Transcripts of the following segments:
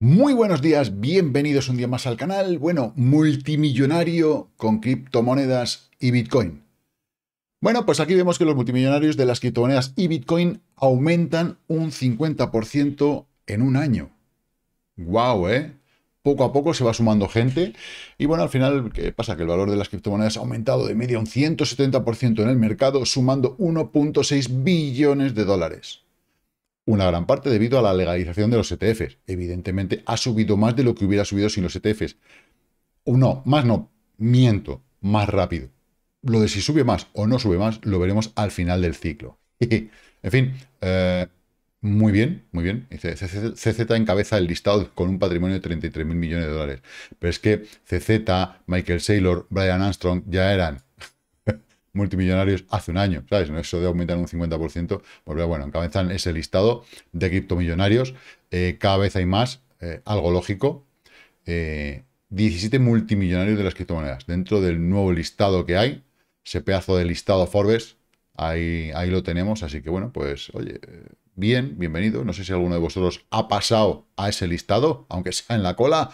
Muy buenos días, bienvenidos un día más al canal. Bueno, multimillonario con criptomonedas y Bitcoin. Bueno, pues aquí vemos que los multimillonarios de las criptomonedas y Bitcoin aumentan un 50% en un año. ¡Guau, eh! Poco a poco se va sumando gente. Y bueno, al final, ¿qué pasa? Que el valor de las criptomonedas ha aumentado de media un 170% en el mercado, sumando 1.6 billones de dólares una gran parte debido a la legalización de los ETFs. Evidentemente ha subido más de lo que hubiera subido sin los ETFs. no, más no, miento, más rápido. Lo de si sube más o no sube más lo veremos al final del ciclo. en fin, eh, muy bien, muy bien. CZ encabeza el listado con un patrimonio de 33 mil millones de dólares. Pero es que CZ, Michael Saylor, Brian Armstrong ya eran multimillonarios hace un año, ¿sabes? Eso de aumentar un 50%, pues bueno, encabezan ese listado de criptomillonarios, eh, cada vez hay más, eh, algo lógico, 17 eh, multimillonarios de las criptomonedas, dentro del nuevo listado que hay, ese pedazo de listado Forbes, ahí, ahí lo tenemos, así que bueno, pues oye, bien, bienvenido, no sé si alguno de vosotros ha pasado a ese listado, aunque sea en la cola,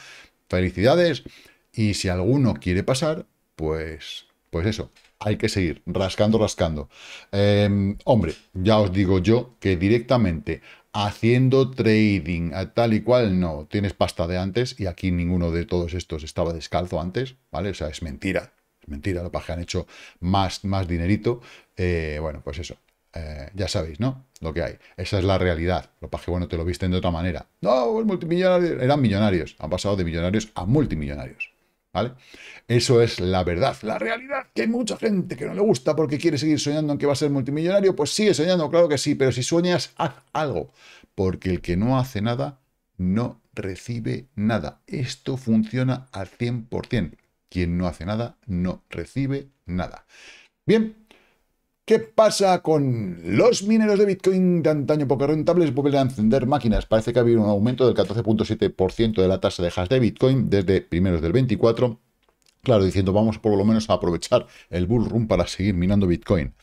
felicidades, y si alguno quiere pasar, pues, pues eso, hay que seguir rascando, rascando. Em, hombre, ya os digo yo que directamente haciendo trading a eh, tal y cual, no, tienes pasta de antes y aquí ninguno de todos estos estaba descalzo antes, ¿vale? O sea, es mentira, es mentira, lo que han hecho más, más dinerito, eh, bueno, pues eso. Eh, ya sabéis, ¿no? Lo que hay. Esa es la realidad. Lo que bueno, te lo visten de otra manera. No, multimillonarios. Eran millonarios. Han pasado de millonarios a multimillonarios. ¿Vale? Eso es la verdad, la realidad, que hay mucha gente que no le gusta porque quiere seguir soñando en que va a ser multimillonario, pues sigue soñando, claro que sí, pero si sueñas, haz algo, porque el que no hace nada, no recibe nada. Esto funciona al 100%. Quien no hace nada, no recibe nada. Bien, ¿Qué pasa con los mineros de Bitcoin de antaño poco rentables? vuelve a encender máquinas. Parece que ha habido un aumento del 14.7% de la tasa de hash de Bitcoin desde primeros del 24. Claro, diciendo vamos por lo menos a aprovechar el bull run para seguir minando Bitcoin.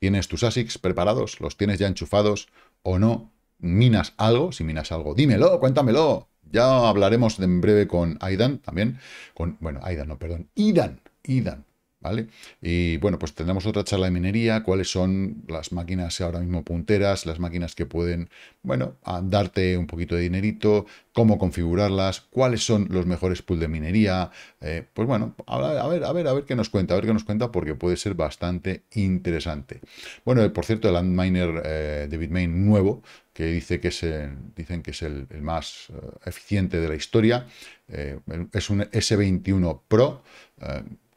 ¿Tienes tus ASICs preparados? ¿Los tienes ya enchufados o no? ¿Minas algo? Si minas algo, dímelo, cuéntamelo. Ya hablaremos en breve con Aidan también. Con, bueno, Aidan, no, perdón. Idan, Idan, ¿Vale? Y bueno, pues tendremos otra charla de minería, cuáles son las máquinas ahora mismo punteras, las máquinas que pueden, bueno, darte un poquito de dinerito, cómo configurarlas, cuáles son los mejores pool de minería. Eh, pues bueno, a ver, a ver, a ver qué nos cuenta, a ver qué nos cuenta, porque puede ser bastante interesante. Bueno, eh, por cierto, el Landminer eh, de Bitmain nuevo, que dice que es dicen que es el, más eficiente de la historia, es un S21 Pro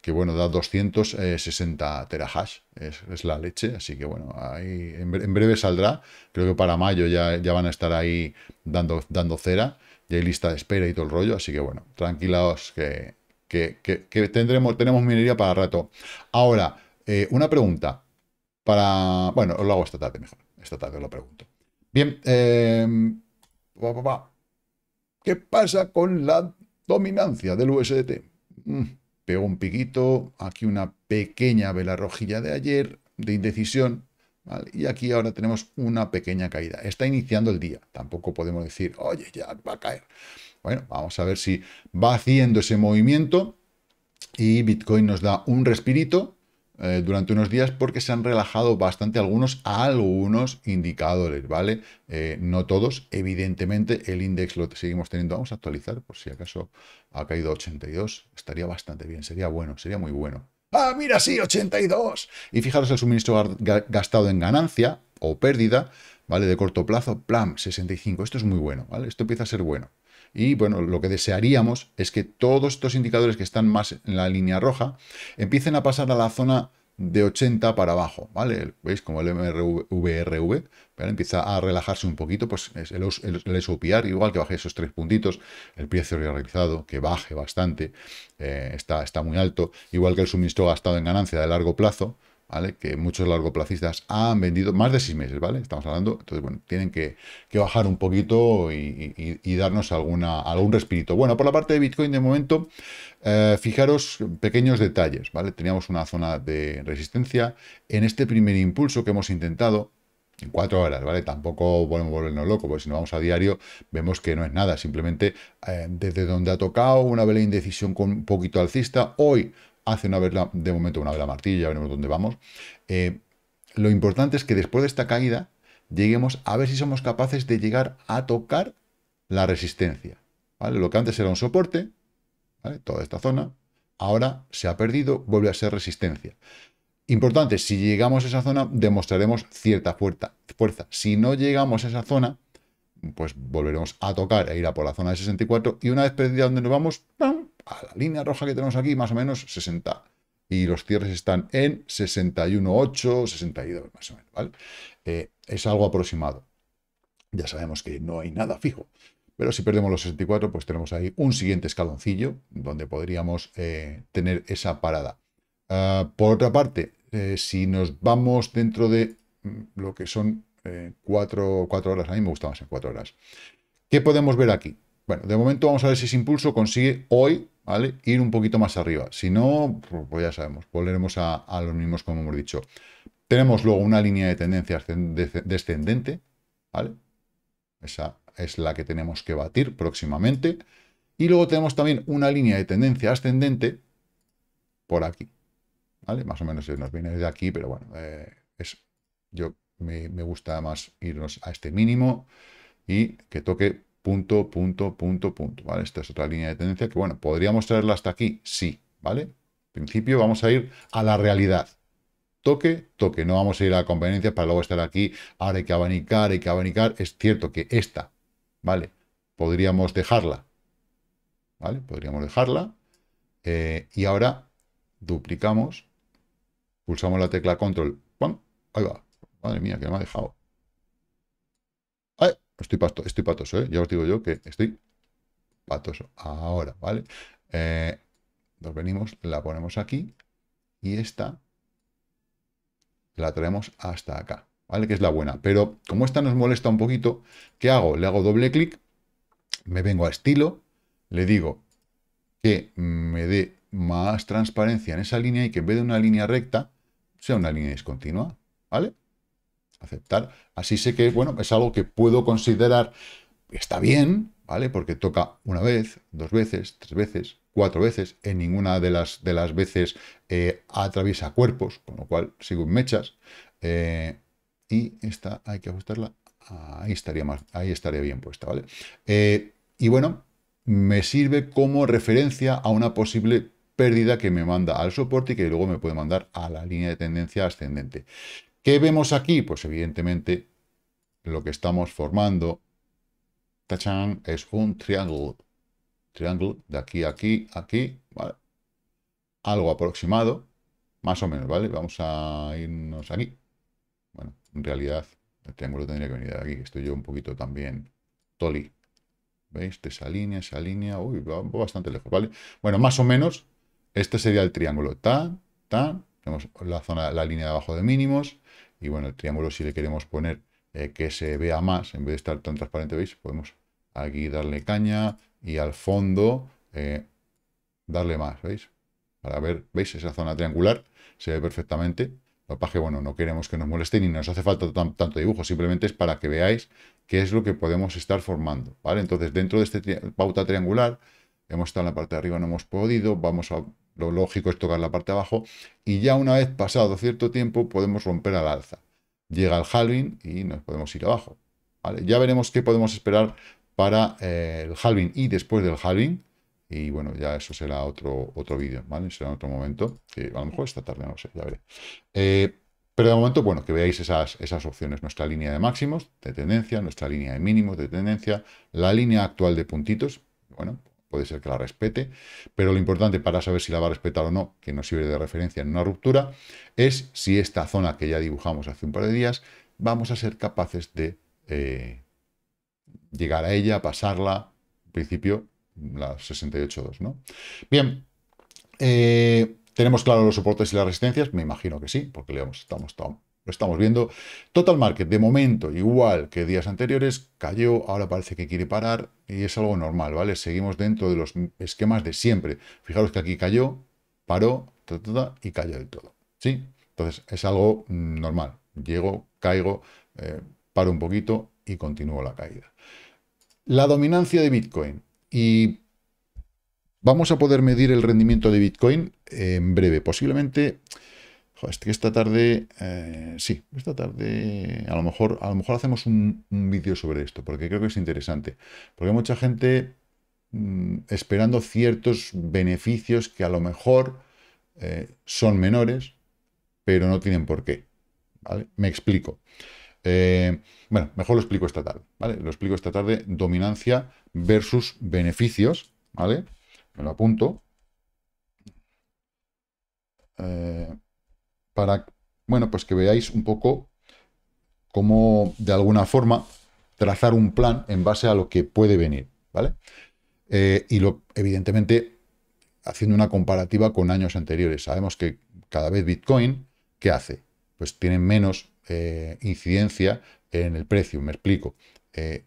que bueno, da 260 eh, terahash, es, la leche, así que bueno, ahí en, breve saldrá, creo que para mayo ya, ya van a estar ahí dando, dando cera, ya hay lista de espera y todo el rollo, así que bueno, tranquilaos que, tendremos, tenemos minería para rato. Ahora, eh, una pregunta, para, bueno, os lo hago esta tarde mejor, esta tarde os lo pregunto. Bien, eh, ¿qué pasa con la dominancia del USDT? Mm pegó un piquito, aquí una pequeña vela rojilla de ayer, de indecisión, y aquí ahora tenemos una pequeña caída. Está iniciando el día, tampoco podemos decir, oye, ya va a caer. Bueno, vamos a ver si va haciendo ese movimiento y Bitcoin nos da un respirito, eh, durante unos días porque se han relajado bastante algunos, algunos indicadores, ¿vale? Eh, no todos, evidentemente el índice lo seguimos teniendo. Vamos a actualizar por si acaso ha caído 82. Estaría bastante bien, sería bueno, sería muy bueno. ¡Ah, mira, sí, 82! Y fijaros el suministro gastado en ganancia o pérdida, ¿vale? De corto plazo, plan 65. Esto es muy bueno, ¿vale? Esto empieza a ser bueno. Y bueno, lo que desearíamos es que todos estos indicadores que están más en la línea roja empiecen a pasar a la zona de 80 para abajo, ¿vale? ¿Veis? Como el MRVRV empieza a relajarse un poquito, pues el, el, SOPR, igual que baje esos tres puntitos, el precio realizado, que baje bastante, eh, está, está muy alto, igual que el suministro gastado en ganancia de largo plazo, que muchos largoplacistas han vendido más de seis meses, ¿vale? Estamos hablando, entonces, bueno, tienen que, bajar un poquito y, darnos alguna, algún respirito. Bueno, por la parte de Bitcoin, de momento, eh, fijaros pequeños detalles, ¿vale? Teníamos una zona de resistencia. En este primer impulso que hemos intentado, en cuatro horas, ¿vale? Tampoco a volvernos locos, porque si nos vamos a diario, vemos que no es nada, simplemente eh, desde donde ha tocado, una vela indecisión con un poquito alcista, hoy hace una vela, de momento una vela martilla, veremos dónde vamos. Eh, lo importante es que después de esta caída lleguemos a ver si somos capaces de llegar a tocar la resistencia. ¿vale? Lo que antes era un soporte, toda esta zona, ahora se ha perdido, vuelve a ser resistencia. Importante, si llegamos a esa zona, demostraremos cierta fuerza. fuerza. Si no llegamos a esa zona, pues volveremos a tocar e ir a por la zona de 64 y una vez perdida donde nos vamos, ¡pam! a la línea roja que tenemos aquí, más o menos 60. Y los cierres están en 61,8, 62, más o menos. Eh, es algo aproximado. Ya sabemos que no hay nada fijo. Pero si perdemos los 64, pues tenemos ahí un siguiente escaloncillo donde podríamos eh, tener esa parada. Ah, por otra parte, eh, si nos vamos dentro de mm, lo que son 4 horas, a mí me gusta más en 4 horas. ¿Qué podemos ver aquí? Bueno, de momento vamos a ver si ese impulso consigue hoy ¿vale? ir un poquito más arriba. Si no, pues, pues ya sabemos, volveremos a, los mismos como hemos dicho. Tenemos luego una línea de tendencia descendente, ¿vale? Esa es la que tenemos que batir próximamente. Y luego tenemos también una línea de tendencia ascendente por aquí, Más o menos nos viene de aquí, pero bueno, eh, es, yo me, me gusta más irnos a este mínimo y que toque punto, punto, punto, punto, ¿vale? Esta es otra línea de tendencia que, bueno, ¿podríamos traerla hasta aquí? Sí, ¿vale? principio vamos a ir a la realidad. Toque, toque, no vamos a ir a la conveniencia para luego estar aquí, ahora hay que abanicar, hay que abanicar. Es cierto que esta, ¿vale? Podríamos dejarla, ¿vale? Podríamos dejarla. Eh, y ahora duplicamos, pulsamos la tecla control, ¡pum! Ahí va. Madre mía, que me ha dejado. Estoy, estoy patoso, ¿eh? Ya os digo yo que estoy patoso. Ahora, ¿vale? Eh, nos venimos, la ponemos aquí y esta la traemos hasta acá, ¿vale? Que es la buena. Pero como esta nos molesta un poquito, ¿qué hago? Le hago doble clic, me vengo a estilo, le digo que me dé más transparencia en esa línea y que en vez de una línea recta, sea una línea discontinua, ¿vale? aceptar. Así sé que, bueno, es algo que puedo considerar, está bien, ¿vale? Porque toca una vez, dos veces, tres veces, cuatro veces, en ninguna de las, de las veces eh, atraviesa cuerpos, con lo cual sigo en mechas. Eh, y esta hay que ajustarla, ahí estaría, más, ahí estaría bien puesta, ¿vale? Eh, y bueno, me sirve como referencia a una posible pérdida que me manda al soporte y que luego me puede mandar a la línea de tendencia ascendente. ¿Qué vemos aquí? Pues evidentemente lo que estamos formando es un triángulo. Triángulo de aquí a aquí, aquí, Algo aproximado, más o menos, ¿vale? Vamos a irnos aquí. Bueno, en realidad el triángulo tendría que venir de aquí. Estoy yo un poquito también toli. ¿Veis? esa línea, esa línea. Uy, va bastante lejos, ¿vale? Bueno, más o menos, este sería el triángulo. Tan, tan, tenemos la zona, la línea de abajo de mínimos. Y bueno, el triángulo si le queremos poner eh, que se vea más, en vez de estar tan transparente, ¿veis? Podemos aquí darle caña y al fondo eh, darle más, ¿veis? Para ver, ¿veis? Esa zona triangular se ve perfectamente. Lo que bueno, no queremos que nos moleste ni nos hace falta tanto dibujo, simplemente es para que veáis qué es lo que podemos estar formando, ¿vale? Entonces, dentro de esta pauta triangular, hemos estado en la parte de arriba, no hemos podido, vamos a lo lógico es tocar la parte de abajo y ya una vez pasado cierto tiempo podemos romper al alza. Llega el halving y nos podemos ir abajo. Ya veremos qué podemos esperar para eh, el halving y después del halving. Y bueno, ya eso será otro, otro vídeo, Será en otro momento. a lo mejor esta tarde, no sé, ya veré. Eh, pero de momento, bueno, que veáis esas, esas opciones. Nuestra línea de máximos de tendencia, nuestra línea de mínimos de tendencia, la línea actual de puntitos. Bueno, puede ser que la respete, pero lo importante para saber si la va a respetar o no, que nos sirve de referencia en una ruptura, es si esta zona que ya dibujamos hace un par de días, vamos a ser capaces de eh, llegar a ella, pasarla, en principio la 68.2, ¿no? Bien, eh, ¿tenemos claro los soportes y las resistencias? Me imagino que sí, porque le hemos, estamos, lo estamos viendo. Total Market, de momento, igual que días anteriores, cayó, ahora parece que quiere parar y es algo normal, ¿vale? Seguimos dentro de los esquemas de siempre. Fijaros que aquí cayó, paró y cayó del todo, ¿sí? Entonces es algo normal. Llego, caigo, eh, paro un poquito y continúo la caída. La dominancia de Bitcoin y... Vamos a poder medir el rendimiento de Bitcoin en breve. Posiblemente que esta tarde, eh, sí, esta tarde a lo mejor, a lo mejor hacemos un, vídeo sobre esto, porque creo que es interesante. Porque hay mucha gente mm, esperando ciertos beneficios que a lo mejor eh, son menores, pero no tienen por qué. ¿vale? Me explico. Eh, bueno, mejor lo explico esta tarde, Lo explico esta tarde, dominancia versus beneficios, ¿vale? Me lo apunto para, bueno, pues que veáis un poco cómo, de alguna forma, trazar un plan en base a lo que puede venir, ¿vale? Eh, y lo, evidentemente, haciendo una comparativa con años anteriores. Sabemos que cada vez Bitcoin, ¿qué hace? Pues tiene menos eh, incidencia en el precio, me explico. Eh,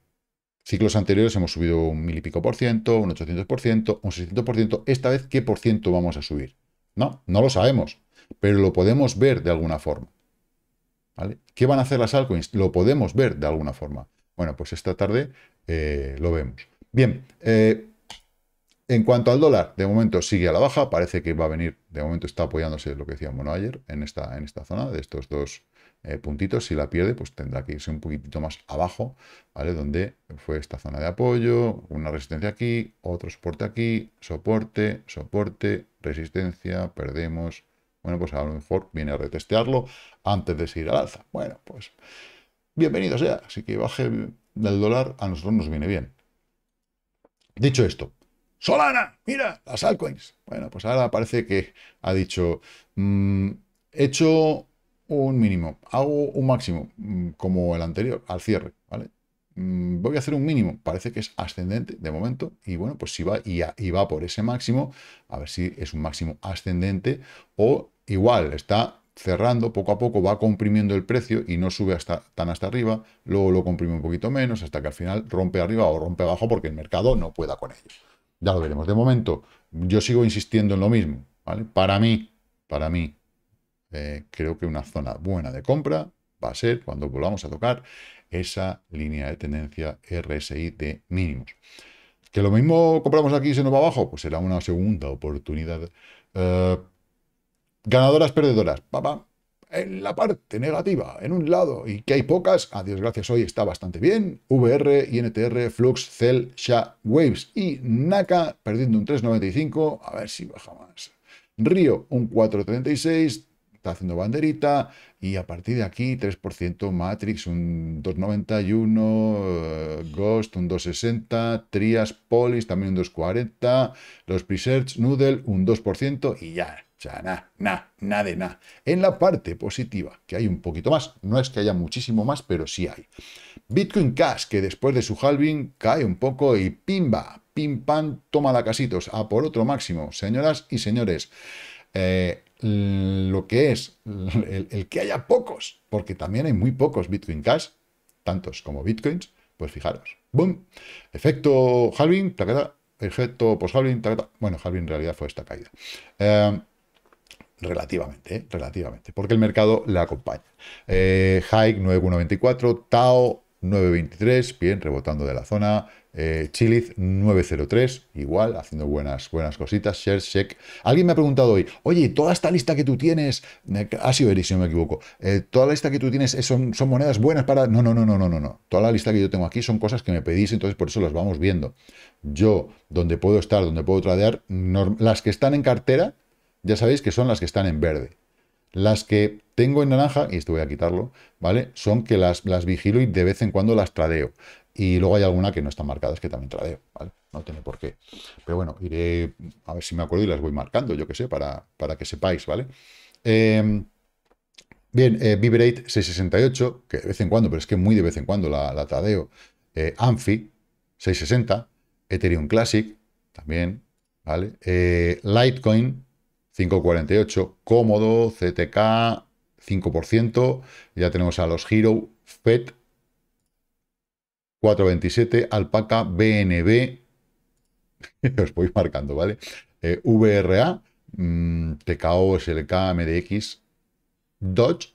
ciclos anteriores hemos subido un mil y pico por ciento, un 800 por ciento, un 600 por ciento. Esta vez, ¿qué por ciento vamos a subir? No, no lo sabemos pero lo podemos ver de alguna forma. ¿Vale? ¿Qué van a hacer las altcoins? Lo podemos ver de alguna forma. Bueno, pues esta tarde eh, lo vemos. Bien, eh, en cuanto al dólar, de momento sigue a la baja, parece que va a venir, de momento está apoyándose lo que decíamos ayer, en esta, en esta zona de estos dos eh, puntitos, si la pierde, pues tendrá que irse un poquitito más abajo, ¿vale? Donde fue esta zona de apoyo, una resistencia aquí, otro soporte aquí, soporte, soporte, resistencia, perdemos, bueno, pues a lo mejor viene a retestearlo antes de seguir al alza. Bueno, pues bienvenido sea. Así que baje del dólar, a nosotros nos viene bien. Dicho esto, Solana, mira, las altcoins. Bueno, pues ahora parece que ha dicho, he mm, hecho un mínimo, hago un máximo, mm, como el anterior, al cierre, ¿vale? Mm, voy a hacer un mínimo, parece que es ascendente de momento, y bueno, pues si va y, va por ese máximo, a ver si es un máximo ascendente o igual está cerrando, poco a poco va comprimiendo el precio y no sube hasta, tan hasta arriba, luego lo comprime un poquito menos hasta que al final rompe arriba o rompe abajo porque el mercado no pueda con ello. Ya lo veremos. De momento, yo sigo insistiendo en lo mismo. ¿vale? Para mí, para mí, eh, creo que una zona buena de compra va a ser cuando volvamos a tocar esa línea de tendencia RSI de mínimos. Que lo mismo compramos aquí y se nos va abajo, pues será una segunda oportunidad. Eh, Ganadoras, perdedoras. Papá, en la parte negativa, en un lado, y que hay pocas, a Dios gracias hoy está bastante bien, VR, INTR, Flux, Cell, Sha, Waves y Naka perdiendo un 3,95, a ver si baja más. Río, un 4,36, está haciendo banderita, y a partir de aquí 3%, Matrix un 2,91, eh, Ghost un 2,60, Trias, Polis también un 2,40, los Presearch, Noodle un 2% y ya nada, nada, nada de nada. En la parte positiva, que hay un poquito más, no es que haya muchísimo más, pero sí hay. Bitcoin Cash, que después de su halving cae un poco y pimba, pim pam, toma la casitos, a por otro máximo. Señoras y señores, eh, lo que es el, que haya pocos, porque también hay muy pocos Bitcoin Cash, tantos como Bitcoins, pues fijaros, boom, efecto halving, efecto post-halving, bueno, halving en realidad fue esta caída. Eh, Relativamente, ¿eh? relativamente, porque el mercado le acompaña. Hike eh, 9,94, Tao 9,23, bien, rebotando de la zona. Eh, Chiliz 903, igual, haciendo buenas, buenas cositas. Check, Alguien me ha preguntado hoy, oye, toda esta lista que tú tienes, ha sido Eri, si no me equivoco, eh, toda la lista que tú tienes son, son monedas buenas para. No, no, no, no, no, no, no. Toda la lista que yo tengo aquí son cosas que me pedís, entonces por eso las vamos viendo. Yo, donde puedo estar, donde puedo tradear, las que están en cartera, ya sabéis que son las que están en verde. Las que tengo en naranja, y esto voy a quitarlo, ¿vale? Son que las, las vigilo y de vez en cuando las tradeo. Y luego hay alguna que no están marcadas que también tradeo, ¿vale? No tiene por qué. Pero bueno, iré a ver si me acuerdo y las voy marcando, yo que sé, para, para que sepáis, ¿vale? Em, bien, eh, Vibrate 668, que de vez en cuando, pero es que muy de vez en cuando la, tradeo. Eh, Amphi 660, Ethereum Classic, también, ¿vale? Eh, Litecoin 5,48, cómodo, CTK, 5%, ya tenemos a los Hero, FED, 4,27, Alpaca, BNB, os voy marcando, ¿vale? Eh, VRA, mm, TKO, SLK, MDX, Dodge,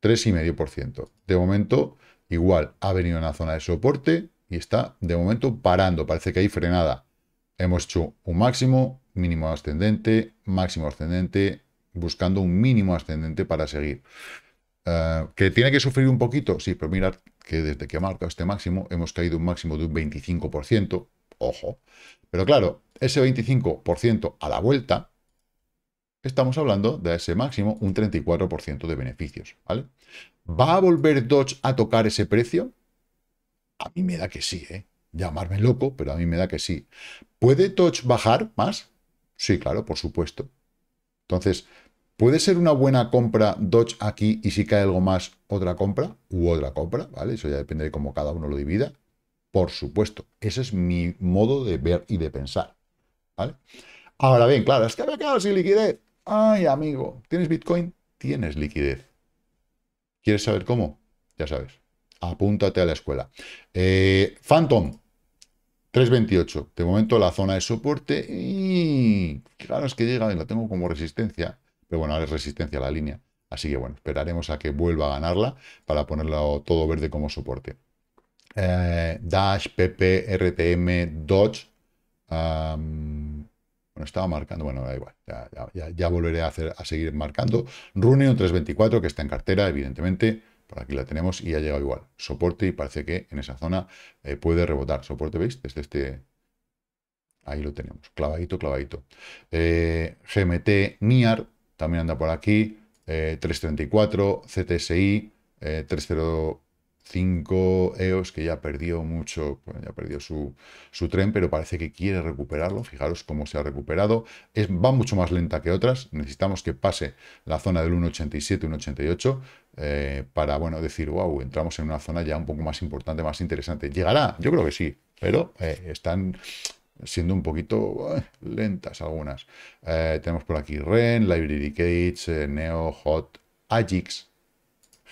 3,5%. De momento, igual, ha venido en la zona de soporte y está, de momento, parando. Parece que hay frenada. Hemos hecho un máximo, mínimo ascendente, máximo ascendente, buscando un mínimo ascendente para seguir. Eh, ¿Que tiene que sufrir un poquito? Sí, pero mirad que desde que marca este máximo hemos caído un máximo de un 25%, ojo. Pero claro, ese 25% a la vuelta, estamos hablando de ese máximo un 34% de beneficios, ¿vale? ¿Va a volver Dodge a tocar ese precio? A mí me da que sí, ¿eh? Llamarme loco, pero a mí me da que sí. ¿Puede Dodge bajar más? Sí, claro, por supuesto. Entonces, ¿puede ser una buena compra Dodge aquí y si cae algo más, otra compra u otra compra? ¿Vale? Eso ya depende de cómo cada uno lo divida. Por supuesto. Ese es mi modo de ver y de pensar. ¿Vale? Ahora bien, claro, es que me quedado sin liquidez. Ay, amigo, ¿tienes Bitcoin? Tienes liquidez. ¿Quieres saber cómo? Ya sabes. Apúntate a la escuela. Eh, Phantom, 3.28. De momento la zona de soporte. Y claro, es que llega y la tengo como resistencia. Pero bueno, ahora es resistencia la línea. Así que bueno, esperaremos a que vuelva a ganarla para ponerlo todo verde como soporte. Eh, Dash, PP, RTM, Dodge. bueno, estaba marcando, bueno, da igual, ya, volveré a, hacer, a seguir marcando. Runeon 324, que está en cartera, evidentemente. Por aquí la tenemos y ha llegado igual. Soporte y parece que en esa zona eh, puede rebotar. Soporte, ¿veis? Desde este... Ahí lo tenemos. Clavadito, clavadito. Eh, GMT, NIAR, también anda por aquí. 334, CTSI, 30... 5 EOS que ya perdió mucho, ya perdió su, su, tren, pero parece que quiere recuperarlo. Fijaros cómo se ha recuperado. Es, va mucho más lenta que otras. Necesitamos que pase la zona del 1.87, 1.88 eh, para, bueno, decir, wow, entramos en una zona ya un poco más importante, más interesante. ¿Llegará? Yo creo que sí, pero eh, están siendo un poquito eh, lentas algunas. tenemos por aquí REN, Library Cage, Neo, Hot, Agix.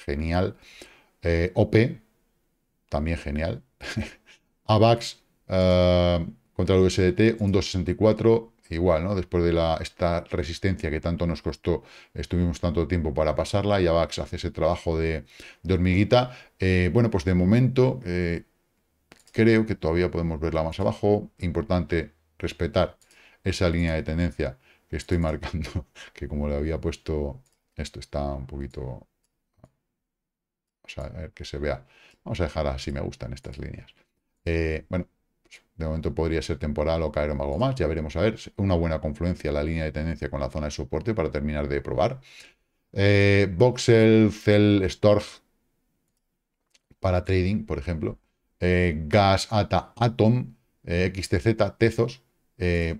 Genial. Eh, OP, también genial. AVAX eh, contra el USDT, un 264, igual, ¿no? Después de la, esta resistencia que tanto nos costó, estuvimos tanto tiempo para pasarla y AVAX hace ese trabajo de, hormiguita. Eh, bueno, pues de momento creo que todavía podemos verla más abajo. Importante respetar esa línea de tendencia que estoy marcando, que como le había puesto, esto está un poquito a ver eh, que se vea. Vamos a dejar así me gustan estas líneas. Eh, bueno, pues, de momento podría ser temporal o caer o algo más. Ya veremos a ver. Una buena confluencia la línea de tendencia con la zona de soporte para terminar de probar. Eh, Voxel, Cell, Storch para trading, por ejemplo. Gas, ATA, Atom, XTZ, Tezos. Eh,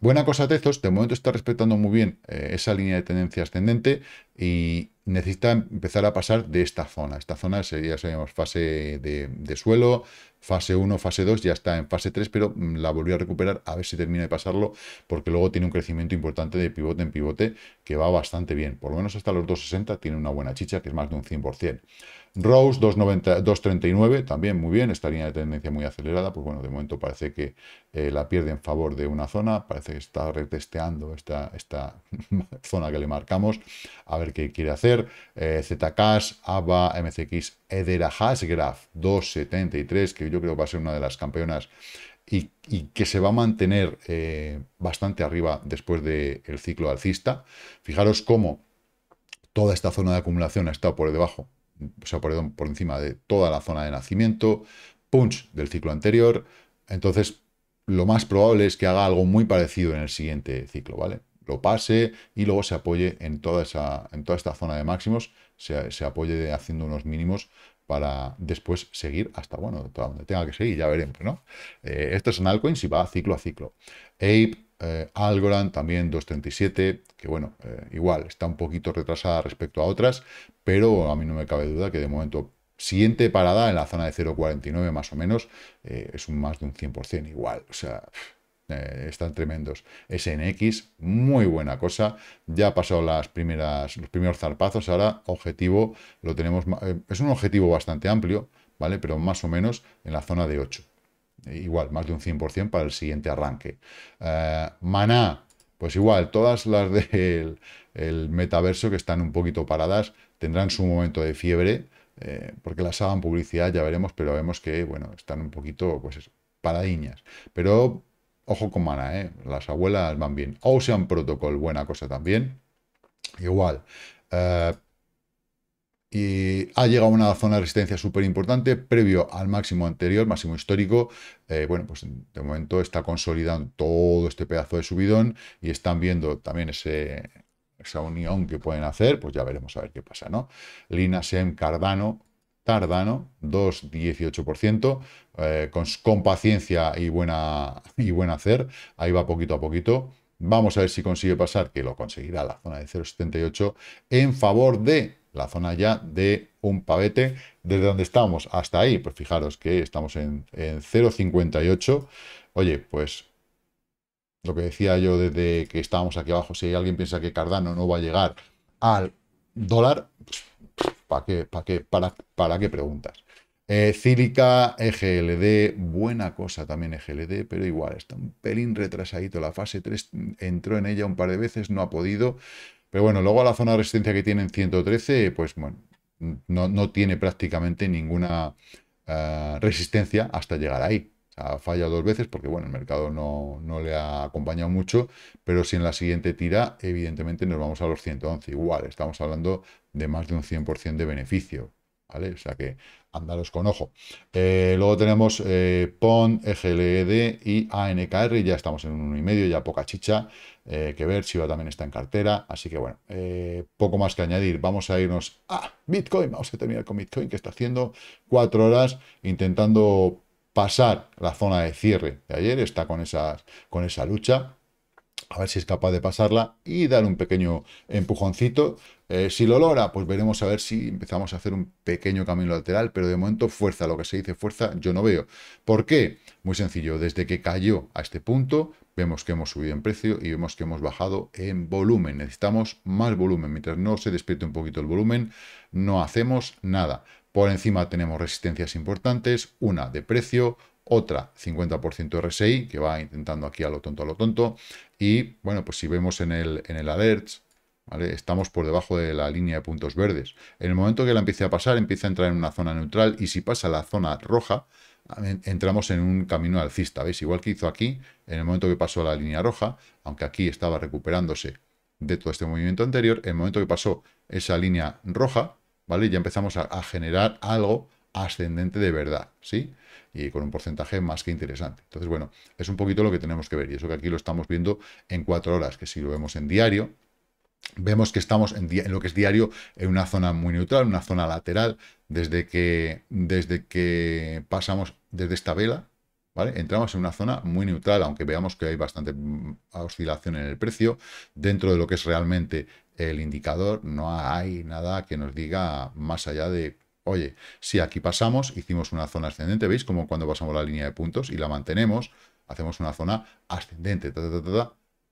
Buena cosa Tezos, de momento está respetando muy bien eh, esa línea de tendencia ascendente y necesita empezar a pasar de esta zona. Esta zona sería, sabemos, fase de, suelo, fase 1, fase 2, ya está en fase 3, pero mm, la volvió a recuperar a ver si termina de pasarlo, porque luego tiene un crecimiento importante de pivote en pivote que va bastante bien. Por lo menos hasta los 260 tiene una buena chicha, que es más de un 100%. Rose 239, también muy bien, esta línea de tendencia muy acelerada, pues bueno, de momento parece que eh, la pierde en favor de una zona, parece que está retesteando esta, esta zona que le marcamos, a ver qué quiere hacer. Eh, ABA, MCX, Edera Hasgraf 273, que yo creo que va a ser una de las campeonas y, que se va a mantener eh, bastante arriba después del ciclo alcista. Fijaros cómo toda esta zona de acumulación ha estado por debajo o sea, por encima de toda la zona de nacimiento, punch del ciclo anterior, entonces lo más probable es que haga algo muy parecido en el siguiente ciclo, ¿vale? Lo pase y luego se apoye en toda, esa, en toda esta zona de máximos, se, apoye haciendo unos mínimos para después seguir hasta, bueno, donde tenga que seguir, ya veremos, ¿no? Eh, esto es un altcoins y va ciclo a ciclo. Ape, eh, Algorand también 237, que bueno, eh, igual está un poquito retrasada respecto a otras, pero a mí no me cabe duda que de momento siguiente parada en la zona de 0,49 más o menos eh, es un más de un 100% igual, o sea... están tremendos. SNX, muy buena cosa. Ya ha pasado las primeras, los primeros zarpazos. Ahora, objetivo, lo tenemos. es un objetivo bastante amplio, ¿vale? Pero más o menos en la zona de 8. Eh, igual, más de un 100% para el siguiente arranque. Mana, eh, Maná, pues igual, todas las del metaverso que están un poquito paradas tendrán su momento de fiebre, eh, porque las hagan publicidad, ya veremos, pero vemos que, bueno, están un poquito, pues paradiñas. Pero ojo con Mana, las abuelas van bien. Ocean Protocol, buena cosa también. Igual y eh, ha llegado a una zona de resistencia súper importante previo al máximo anterior, máximo histórico. Eh, bueno, pues de momento está consolidando todo este pedazo de subidón y están viendo también ese, esa unión que pueden hacer. Pues ya veremos a ver qué pasa, ¿no? Lina, Sem, Cardano, Tardano, 2,18%. Eh, con, con, paciencia y buena, y buen hacer, ahí va poquito a poquito. Vamos a ver si consigue pasar, que lo conseguirá la zona de 0,78 en favor de la zona ya de un pavete. Desde donde estamos hasta ahí, pues fijaros que estamos en, 0,58. Oye, pues lo que decía yo desde que estábamos aquí abajo, si alguien piensa que Cardano no va a llegar al dólar, pues, ¿para para qué preguntas? Eh, Cílica, EGLD, buena cosa también EGLD, pero igual, está un pelín retrasadito. La fase 3 entró en ella un par de veces, no ha podido. Pero bueno, luego a la zona de resistencia que tienen 113, pues bueno, no, tiene prácticamente ninguna eh, resistencia hasta llegar ahí. ha fallado falla dos veces porque bueno, el mercado no, no le ha acompañado mucho, pero si en la siguiente tira, evidentemente nos vamos a los 111. Igual, estamos hablando de más de un 100% de beneficio o sea que andaros con ojo. Eh, luego tenemos eh, PON, EGLED y ANKR, ya estamos en un 1,5, ya poca chicha eh, que ver, Chiva también está en cartera, así que bueno, poco más que añadir. Vamos a irnos a Bitcoin, vamos a terminar con Bitcoin, que está haciendo cuatro horas intentando pasar la zona de cierre de ayer, está con, con esa lucha a ver si es capaz de pasarla y dar un pequeño empujoncito. Eh, si lo logra, pues veremos a ver si empezamos a hacer un pequeño camino lateral, pero de momento fuerza, lo que se dice fuerza, yo no veo. ¿Por qué? Muy sencillo, desde que cayó a este punto, vemos que hemos subido en precio y vemos que hemos bajado en volumen. Necesitamos más volumen. Mientras no se despierte un poquito el volumen, no hacemos nada. Por encima tenemos resistencias importantes, una de precio, otra 50% RSI, que va intentando aquí a lo tonto, a lo tonto, y bueno, pues si vemos en el, en el alert, ¿vale? estamos por debajo de la línea de puntos verdes. En el momento que la empiece a pasar, empieza a entrar en una zona neutral y si pasa la zona roja, entramos en un camino alcista. ¿Veis? Igual que hizo aquí, en el momento que pasó la línea roja, aunque aquí estaba recuperándose de todo este movimiento anterior, en el momento que pasó esa línea roja, ¿vale? Ya empezamos a, a generar algo ascendente de verdad, ¿sí? y con un porcentaje más que interesante. Entonces, bueno, es un poquito lo que tenemos que ver y eso que aquí lo estamos viendo en cuatro horas, que si lo vemos en diario, vemos que estamos en, en, lo que es diario en una zona muy neutral, una zona lateral, desde que, desde que pasamos desde esta vela, ¿Vale? Entramos en una zona muy neutral, aunque veamos que hay bastante mm, oscilación en el precio. Dentro de lo que es realmente el indicador, no hay nada que nos diga más allá de Oye, si aquí pasamos, hicimos una zona ascendente, ¿veis? Como cuando pasamos la línea de puntos y la mantenemos, hacemos una zona ascendente,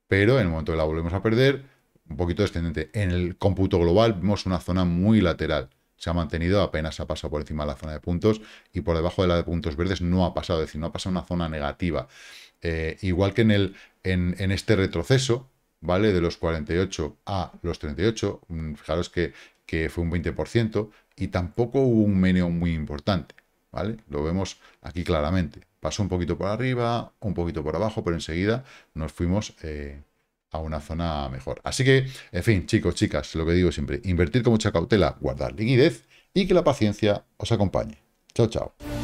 pero en el momento que la volvemos a perder, un poquito descendente. En el cómputo global vemos una zona muy lateral. Se ha mantenido, apenas ha pasado por encima de la zona de puntos y por debajo de la de puntos verdes no ha pasado, es decir, no ha pasado una zona negativa. Eh, igual que en, el, este retroceso, ¿vale? De los 48 a los 38, mm, fijaros que, que fue un 20%, y tampoco hubo un meneo muy importante, ¿vale? Lo vemos aquí claramente. Pasó un poquito por arriba, un poquito por abajo, pero enseguida nos fuimos eh, a una zona mejor. Así que, en fin, chicos, chicas, lo que digo siempre, invertir con mucha cautela, guardar liquidez y que la paciencia os acompañe. Chao, chao.